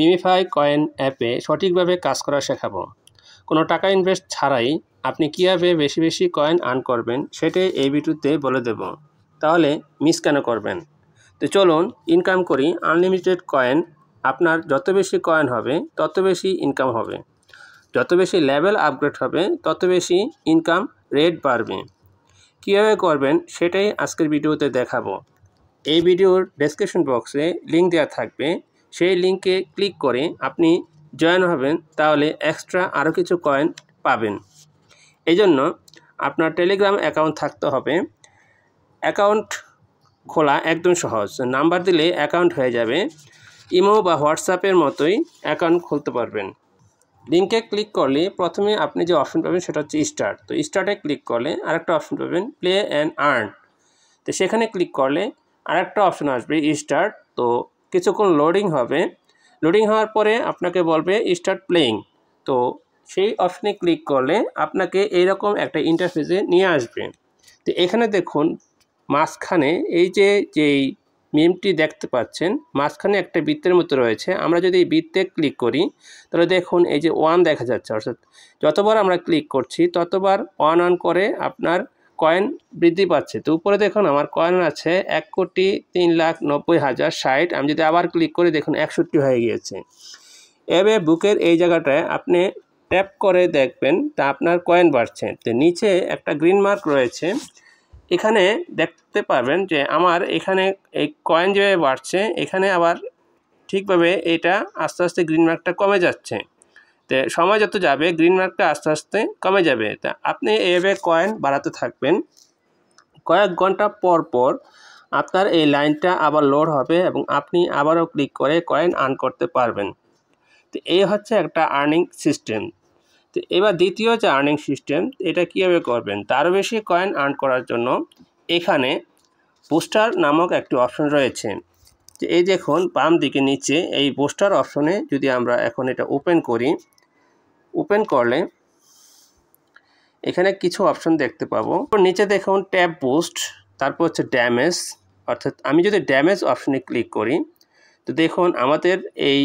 MemeFi coin অ্যাপে সঠিকভাবে কাজ করা শেখাবো কোনো টাকা ইনভেস্ট ছাড়াই আপনি কীভাবে বেশি বেশি কয়েন আর্ন করবেন সেটাই এই ভিডিওতে বলে দেব তাহলে মিস কেন করবেন তো চলুন ইনকাম করি আনলিমিটেড কয়েন আপনার যত বেশি কয়েন হবে তত বেশি ইনকাম হবে যত বেশি লেভেল আপগ্রেড হবে তত বেশি ইনকাম রেট বাড়বে কীভাবে করবেন সেটাই আজকের ভিডিওতে দেখাবো এই ভিডিওর ডেসক্রিপশন বক্সে লিঙ্ক দেওয়া থাকবে সেই লিঙ্কে ক্লিক করে আপনি জয়েন হবেন তাহলে এক্সট্রা আরও কিছু কয়েন পাবেন এই জন্য আপনার টেলিগ্রাম অ্যাকাউন্ট থাকতে হবে অ্যাকাউন্ট খোলা একদম সহজ নাম্বার দিলে অ্যাকাউন্ট হয়ে যাবে ইমো বা হোয়াটসঅ্যাপের মতোই অ্যাকাউন্ট খুলতে পারবেন লিঙ্কে ক্লিক করলে প্রথমে আপনি যে অপশন পাবেন সেটা হচ্ছে স্টার্ট তো স্টার্টে ক্লিক করলে আরেকটা অপশন পাবেন প্লে অ্যান্ড আর্ন তো সেখানে ক্লিক করলে আরেকটা অপশন আসবে স্টার্ট তো কিছুক্ষণ লোডিং হবে লোডিং হওয়ার পরে আপনাকে বলবে স্টার্ট প্লেয়িং তো সেই অপশনে ক্লিক করলে আপনাকে এইরকম একটা ইন্টারফেসে নিয়ে আসবে তো এখানে দেখুন মাঝখানে এই যে যেই মিমটি দেখতে পাচ্ছেন মাঝখানে একটা বৃত্তের মতো রয়েছে আমরা যদি এই বৃত্তে ক্লিক করি তাহলে দেখুন এই যে ওয়ান দেখা যাচ্ছে অর্থাৎ যতবার আমরা ক্লিক করছি ততবার ওয়ান অন করে আপনার কয়েন বৃদ্ধি পাচ্ছে তো উপরে দেখুন আমার কয়েন আছে এক কোটি তিন লাখ নব্বই হাজার ষাট আমি যদি আবার ক্লিক করি দেখুন একষট্টি হয়ে গিয়েছে এবে বুকের এই জায়গাটায় আপনি ট্যাপ করে দেখবেন তা আপনার কয়েন বাড়ছে তো নিচে একটা গ্রিন মার্ক রয়েছে এখানে দেখতে পারবেন যে আমার এখানে এই কয়েন যেভাবে বাড়ছে এখানে আবার ঠিকভাবে এটা আস্তে আস্তে গ্রিন মার্কটা কমে যাচ্ছে তো সময় যত যাবে গ্রিন মার্কটা আস্তে আস্তে কমে যাবে তা আপনি এভাবে কয়েন বাড়াতে থাকবেন কয়েক ঘন্টা পর পর আপনার এই লাইনটা আবার লোড হবে এবং আপনি আবারও ক্লিক করে কয়েন আর্ন করতে পারবেন তো এই হচ্ছে একটা আর্নিং সিস্টেম তো এবার দ্বিতীয় যে আর্নিং সিস্টেম এটা কীভাবে করবেন তারও বেশি কয়েন আর্ন করার জন্য এখানে পোস্টার নামক একটি অপশন রয়েছে যে এই দেখুন বাম দিকে নিচে এই পোস্টার অপশনে যদি আমরা এখন এটা ওপেন করি ওপেন করলে এখানে কিছু অপশন দেখতে পাবো নিচে দেখুন ট্যাব পোস্ট তারপর হচ্ছে ড্যামেজ অর্থাৎ আমি যদি ড্যামেজ অপশনে ক্লিক করি তো দেখুন আমাদের এই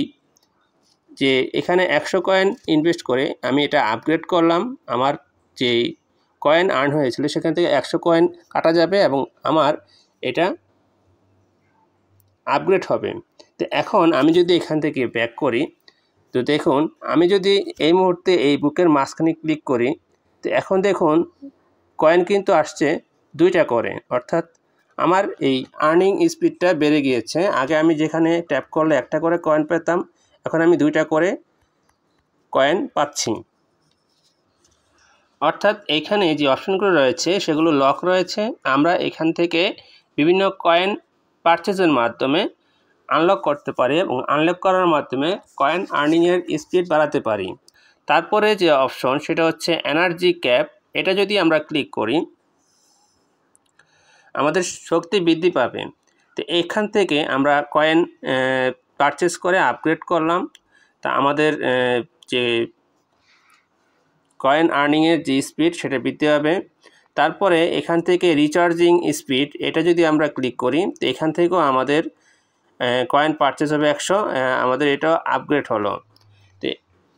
যে এখানে একশো কয়েন ইনভেস্ট করে আমি এটা আপগ্রেড করলাম আমার যে কয়েন আর্ন হয়েছিল সেখান থেকে একশো কয়েন কাটা যাবে এবং আমার এটা আপগ্রেড হবে তো এখন আমি যদি এখান থেকে ব্যাক করি তো দেখুন আমি যদি এই মুহুর্তে এই বুকের মাঝখানে ক্লিক করি তো এখন দেখুন কয়েন কিন্তু আসছে দুইটা করে অর্থাৎ আমার এই আর্নিং স্পিডটা বেড়ে গিয়েছে আগে আমি যেখানে ট্যাপ করলে একটা করে কয়েন পেতাম এখন আমি দুইটা করে কয়েন পাচ্ছি অর্থাৎ এখানে যে অপশনগুলো রয়েছে সেগুলো লক রয়েছে আমরা এখান থেকে বিভিন্ন কয়েন পার্চেসের মাধ্যমে আনলক করতে পারি এবং আনলক করার মাধ্যমে কয়েন আর্নিংয়ের স্পিড বাড়াতে পারি তারপরে যে অপশন সেটা হচ্ছে এনার্জি ক্যাপ এটা যদি আমরা ক্লিক করি আমাদের শক্তি বৃদ্ধি পাবে তো এখান থেকে আমরা কয়েন পারচেস করে আপগ্রেড করলাম তা আমাদের যে কয়েন আর্নিংয়ের যে স্পিড সেটা বৃদ্ধি পাবে তারপরে এখান থেকে রিচার্জিং স্পিড এটা যদি আমরা ক্লিক করি তো এখান থেকেও আমাদের কয়েন পারচেস হবে একশো আমাদের এটা আপগ্রেড হলো তো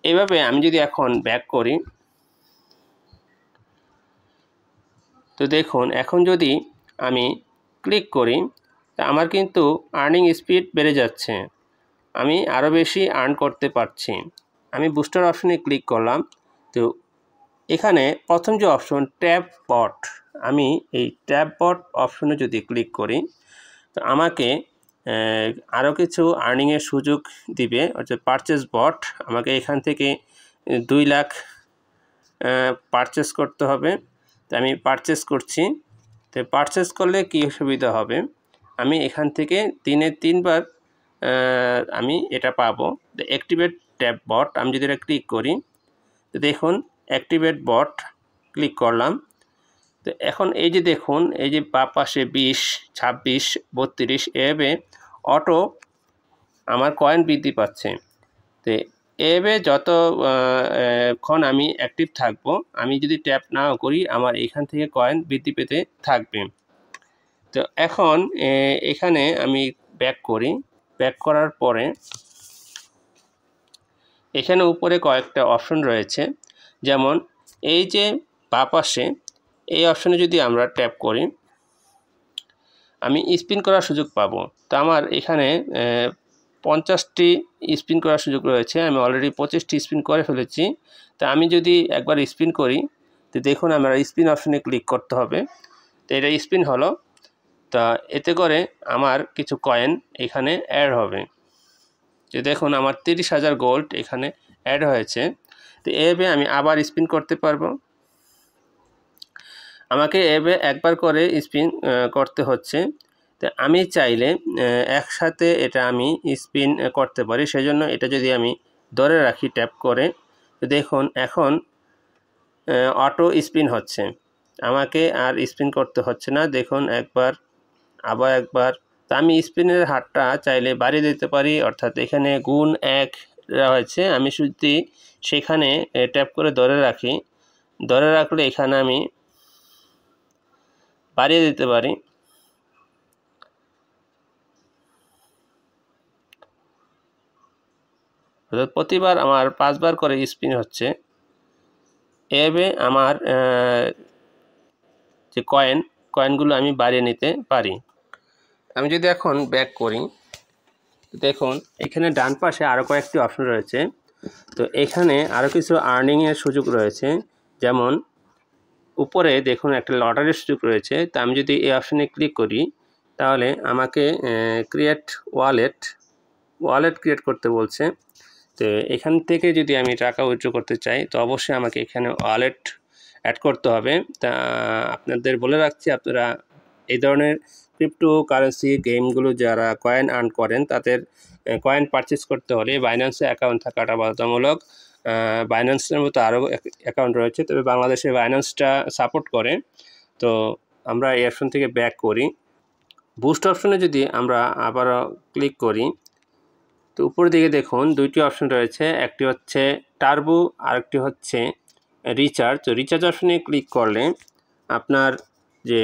এভাবে আমি যদি এখন ব্যাক করি তো দেখুন এখন যদি আমি ক্লিক করি তা আমার কিন্তু আর্নিং স্পিড বেড়ে যাচ্ছে আমি আরও বেশি আর্ন করতে পারছি আমি বুস্টার অপশনে ক্লিক করলাম তো এখানে প্রথম যে অপশন ট্যাব বট আমি এই ট্যাব বট অপশনে যদি ক্লিক করি তো আমাকে আরও কিছু আর্নিংয়ের সুযোগ দিবে অর্থাৎ পারচেস বট আমাকে এখান থেকে দুই লাখ পারচেস করতে হবে তো আমি পারচেস করছি তো পারচেস করলে কী সুবিধা হবে আমি এখান থেকে দিনে তিনবার আমি এটা পাবো অ্যাক্টিভেট ট্যাব বট আমি যদি এটা ক্লিক করি তো দেখুন অ্যাক্টিভেট বট ক্লিক করলাম তো এখন এই যে দেখুন এই যে বা পাশে বিশ ছাব্বিশ বত্রিশ এভাবে অটো আমার কয়েন বৃদ্ধি পাচ্ছে তো এবে যতক্ষণ আমি অ্যাক্টিভ থাকব আমি যদি ট্যাপ নাও করি আমার এখান থেকে কয়েন বৃদ্ধি পেতে থাকবে তো এখন এখানে আমি ব্যাক করি ব্যাক করার পরে এখানে উপরে কয়েকটা অপশন রয়েছে যেমন এই যে পাশে এই অপশনে যদি আমরা ট্যাপ করি আমি স্পিন করার সুযোগ পাব তো আমার এখানে পঞ্চাশটি স্পিন করার সুযোগ রয়েছে আমি অলরেডি পঁচিশটি স্পিন করে ফেলেছি তা আমি যদি একবার স্পিন করি তো দেখুন আমার স্পিন অপশনে ক্লিক করতে হবে তো এটা স্পিন হলো তা এতে করে আমার কিছু কয়েন এখানে অ্যাড হবে যে দেখুন আমার তিরিশ হাজার গোল্ড এখানে অ্যাড হয়েছে তো এভাবে আমি আবার স্পিন করতে পারবো আমাকে অ্যাপে একবার করে স্পিন করতে হচ্ছে তো আমি চাইলে একসাথে এটা আমি স্পিন করতে পারি সেজন্য এটা যদি আমি ধরে রাখি ট্যাপ করে দেখুন এখন অটো স্পিন হচ্ছে আমাকে আর স্পিন করতে হচ্ছে না দেখুন একবার আবার একবার তো আমি স্পিনের হারটা চাইলে বাড়িয়ে দিতে পারি অর্থাৎ এখানে গুণ এক রয়েছে আমি যদি সেখানে ট্যাপ করে ধরে রাখি ধরে রাখলে এখানে আমি বাড়িয়ে দিতে পারি অর্থাৎ প্রতিবার আমার পাঁচবার করে স্পিন হচ্ছে এভাবে আমার যে কয়েন কয়েনগুলো আমি বাড়িয়ে নিতে পারি আমি যদি এখন ব্যাক করি দেখুন এখানে ডান পাশে আরও কয়েকটি অপশন রয়েছে তো এখানে আরও কিছু আর্নিংয়ের সুযোগ রয়েছে যেমন উপরে দেখুন একটা লটারির সুযোগ রয়েছে তা আমি যদি এই অপশানে ক্লিক করি তাহলে আমাকে ক্রিয়েট ওয়ালেট ওয়ালেট ক্রিয়েট করতে বলছে তো এখান থেকে যদি আমি টাকা উইথড্র করতে চাই তো অবশ্যই আমাকে এখানে ওয়ালেট অ্যাড করতে হবে তা আপনাদের বলে রাখছি আপনারা এই ধরনের ক্রিপ্টো কারেন্সি গেমগুলো যারা কয়েন আর্ন করেন তাদের কয়েন পারচেস করতে হলে বাইন্যান্সে অ্যাকাউন্ট থাকাটা বাধ্যতামূলক বাইন্যান্সের মতো আরও অ্যাকাউন্ট রয়েছে তবে বাংলাদেশে বাইন্যান্সটা সাপোর্ট করে তো আমরা এই অপশন থেকে ব্যাক করি বুস্ট অপশনে যদি আমরা আবারও ক্লিক করি তো উপরের দিকে দেখুন দুইটি অপশন রয়েছে একটি হচ্ছে টার্বু আরেকটি হচ্ছে রিচার্জ তো রিচার্জ অপশনে ক্লিক করলে আপনার যে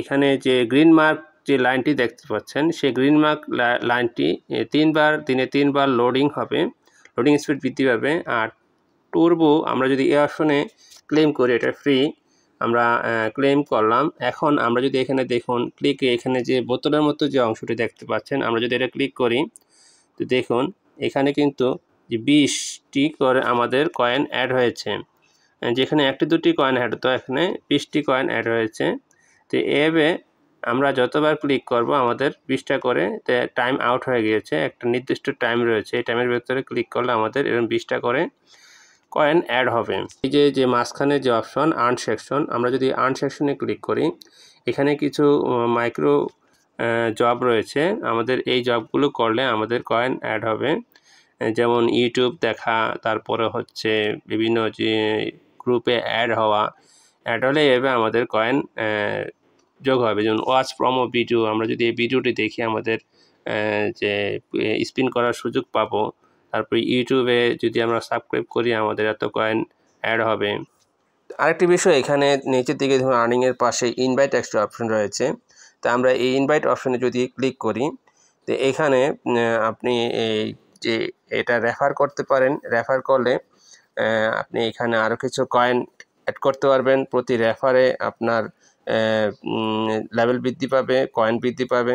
এখানে যে গ্রিন মার্ক যে লাইনটি দেখতে পাচ্ছেন সেই গ্রিন মার্ক লাইনটি তিনবার দিনে তিনবার লোডিং হবে লোডিং স্পিড বৃদ্ধি পাবে আর টোরবো আমরা যদি এ অপশনে ক্লেম করি এটা ফ্রি আমরা ক্লেম করলাম এখন আমরা যদি এখানে দেখুন ক্লিকে এখানে যে বোতলের মতো যে অংশটি দেখতে পাচ্ছেন আমরা যদি এটা ক্লিক করি তো দেখুন এখানে কিন্তু যে বিশটি করে আমাদের কয়েন অ্যাড হয়েছে যেখানে একটি দুটি কয়েন অ্যাড হতো এখানে বিশটি কয়েন অ্যাড হয়েছে তো এবে আমরা যতবার ক্লিক করব আমাদের বিশটা করে টাইম আউট হয়ে গিয়েছে একটা নির্দিষ্ট টাইম রয়েছে এই টাইমের ভেতরে ক্লিক করলে আমাদের এরকম বিশটা করে কয়েন অ্যাড হবে এই যে যে মাঝখানে যে অপশন আর্ন সেকশন আমরা যদি আর্ন সেকশনে ক্লিক করি এখানে কিছু মাইক্রো জব রয়েছে আমাদের এই জবগুলো করলে আমাদের কয়েন অ্যাড হবে যেমন ইউটিউব দেখা তারপরে হচ্ছে বিভিন্ন যে গ্রুপে অ্যাড হওয়া অ্যাড হলে এভাবে আমাদের কয়েন যোগ হবে যেমন ওয়াচ প্রমো ভিডিও আমরা যদি এই ভিডিওটি দেখি আমাদের যে স্পিন করার সুযোগ পাবো তারপরে ইউটিউবে যদি আমরা সাবস্ক্রাইব করি আমাদের এত কয়েন অ্যাড হবে আরেকটি বিষয় এখানে নিচের দিকে ধরুন আর্নিংয়ের পাশে ইনভাইট একটা অপশন রয়েছে তা আমরা এই ইনভাইট অপশনে যদি ক্লিক করি তো এখানে আপনি এই যে এটা রেফার করতে পারেন রেফার করলে আপনি এখানে আরও কিছু কয়েন অ্যাড করতে পারবেন প্রতি রেফারে আপনার লেভেল বৃদ্ধি পাবে কয়েন বৃদ্ধি পাবে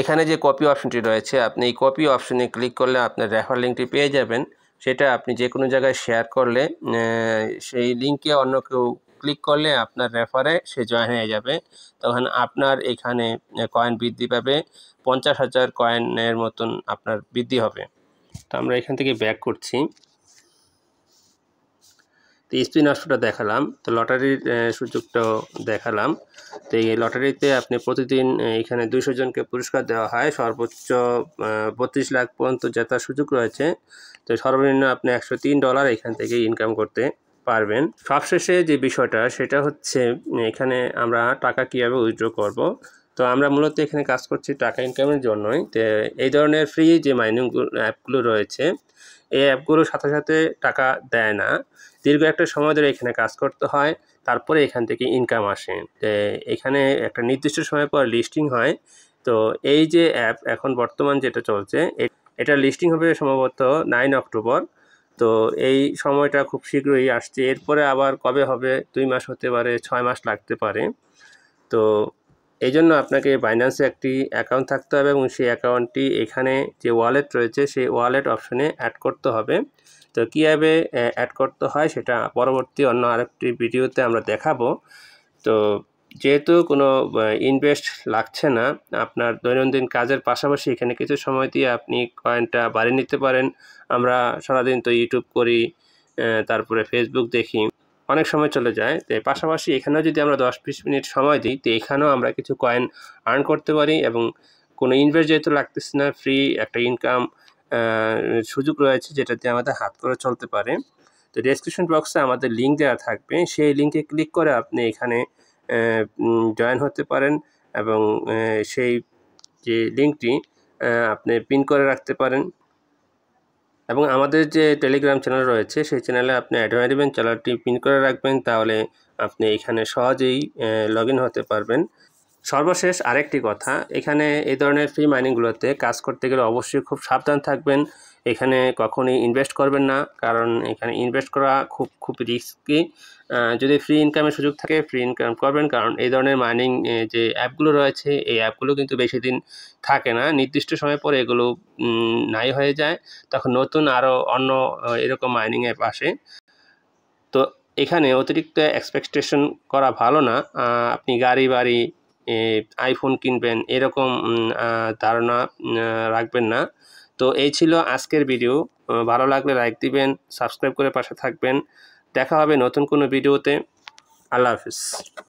এখানে যে কপি অপশনটি রয়েছে আপনি এই কপি অপশনে ক্লিক করলে আপনার রেফার লিঙ্কটি পেয়ে যাবেন সেটা আপনি যে কোনো জায়গায় শেয়ার করলে সেই লিঙ্কে অন্য কেউ ক্লিক করলে আপনার রেফারে সে জয়েন হয়ে যাবে তখন আপনার এখানে কয়েন বৃদ্ধি পাবে পঞ্চাশ হাজার কয়েনের মতন আপনার বৃদ্ধি হবে তো আমরা এখান থেকে ব্যাক করছি তো স্পিন অপশনটা দেখালাম তো লটারির সুযোগটাও দেখালাম তো এই লটারিতে আপনি প্রতিদিন এখানে দুইশো জনকে পুরস্কার দেওয়া হয় সর্বোচ্চ বত্রিশ লাখ পর্যন্ত জেতার সুযোগ রয়েছে তো সর্বনিম্ন আপনি একশো তিন ডলার এখান থেকে ইনকাম করতে পারবেন সবশেষে যে বিষয়টা সেটা হচ্ছে এখানে আমরা টাকা কীভাবে উইথড্র করব তো আমরা মূলত এখানে কাজ করছি টাকা ইনকামের জন্যই তো এই ধরনের ফ্রি যে মাইনিং অ্যাপগুলো রয়েছে এই অ্যাপগুলোর সাথে সাথে টাকা দেয় না দীর্ঘ একটা সময় ধরে এখানে কাজ করতে হয় তারপরে এখান থেকে ইনকাম আসে এখানে একটা নির্দিষ্ট সময় পর লিস্টিং হয় তো এই যে অ্যাপ এখন বর্তমান যেটা চলছে এটা লিস্টিং হবে সম্ভবত নাইন অক্টোবর তো এই সময়টা খুব শীঘ্রই আসছে এরপরে আবার কবে হবে দুই মাস হতে পারে ছয় মাস লাগতে পারে তো এই জন্য আপনাকে বাইন্যান্সে একটি অ্যাকাউন্ট থাকতে হবে এবং সেই অ্যাকাউন্টটি এখানে যে ওয়ালেট রয়েছে সেই ওয়ালেট অপশনে অ্যাড করতে হবে তো কীভাবে অ্যাড করতে হয় সেটা পরবর্তী অন্য আরেকটি ভিডিওতে আমরা দেখাবো তো যেহেতু কোনো ইনভেস্ট লাগছে না আপনার দৈনন্দিন কাজের পাশাপাশি এখানে কিছু সময় দিয়ে আপনি কয়েনটা বাড়িয়ে নিতে পারেন আমরা সারাদিন তো ইউটিউব করি তারপরে ফেসবুক দেখি অনেক সময় চলে যায় তো পাশাপাশি এখানেও যদি আমরা দশ বিশ মিনিট সময় দিই তো এখানেও আমরা কিছু কয়েন আর্ন করতে পারি এবং কোনো ইনভেস্ট যেহেতু লাগতেছে না ফ্রি একটা ইনকাম সুযোগ রয়েছে যেটাতে আমাদের হাত করে চলতে পারে তো ডেসক্রিপশন বক্সে আমাদের লিঙ্ক দেওয়া থাকবে সেই লিঙ্কে ক্লিক করে আপনি এখানে জয়েন হতে পারেন এবং সেই যে লিঙ্কটি আপনি পিন করে রাখতে পারেন এবং আমাদের যে টেলিগ্রাম চ্যানেল রয়েছে সেই চ্যানেলে আপনি অ্যাড চ্যানেলটি পিন করে রাখবেন তাহলে আপনি এখানে সহজেই লগ হতে পারবেন সর্বশেষ আরেকটি কথা এখানে এই ধরনের ফ্রি মাইনিংগুলোতে কাজ করতে গেলে অবশ্যই খুব সাবধান থাকবেন এখানে কখনই ইনভেস্ট করবেন না কারণ এখানে ইনভেস্ট করা খুব খুব রিস্কি যদি ফ্রি ইনকামের সুযোগ থাকে ফ্রি ইনকাম করবেন কারণ এই ধরনের মাইনিং যে অ্যাপগুলো রয়েছে এই অ্যাপগুলো কিন্তু বেশি দিন থাকে না নির্দিষ্ট সময় পরে এগুলো নাই হয়ে যায় তখন নতুন আরও অন্য এরকম মাইনিং অ্যাপ আসে তো এখানে অতিরিক্ত এক্সপেকটেশন করা ভালো না আপনি গাড়ি বাড়ি আইফোন কিনবেন এরকম ধারণা রাখবেন না তো এই ছিল আজকের ভিডিও ভালো লাগলে লাইক দিবেন সাবস্ক্রাইব করে পাশে থাকবেন দেখা হবে নতুন কোনো ভিডিওতে আল্লাহ হাফিজ